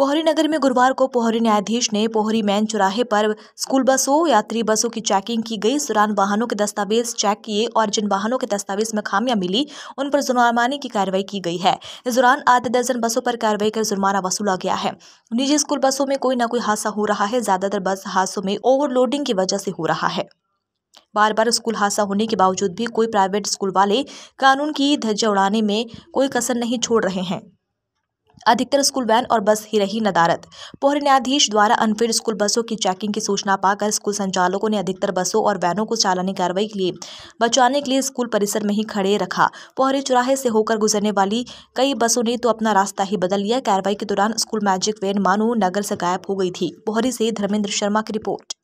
पोहरी नगर में गुरुवार को पोहरी न्यायाधीश ने पोहरी मैन चौराहे पर स्कूल बसों यात्री बसों की चेकिंग की गई इस दौरान वाहनों के दस्तावेज चेक किए और जिन वाहनों के दस्तावेज में खामियां मिली उन पर जुर्माने की कार्रवाई की गई है इस दौरान आधे दर्जन बसों पर कार्रवाई कर जुर्माना वसूला गया है निजी स्कूल बसों में कोई ना कोई हादसा हो रहा है ज्यादातर बस हादसों में ओवरलोडिंग की वजह से हो रहा है बार बार स्कूल हादसा होने के बावजूद भी कोई प्राइवेट स्कूल वाले कानून की धज्जा उड़ाने में कोई कसर नहीं छोड़ रहे हैं अधिकतर स्कूल वैन और बस ही रही नदारत पोहर न्यायाधीश द्वारा अनफिट स्कूल बसों की चेकिंग की सूचना पाकर स्कूल संचालकों ने अधिकतर बसों और वैनों को चालानी कार्रवाई के लिए बचाने के लिए स्कूल परिसर में ही खड़े रखा पोहरे चौराहे से होकर गुजरने वाली कई बसों ने तो अपना रास्ता ही बदल लिया कार्रवाई के दौरान स्कूल मैजिक वैन मानू नगर से गायब हो गई थी पोहरी से धर्मेंद्र शर्मा की रिपोर्ट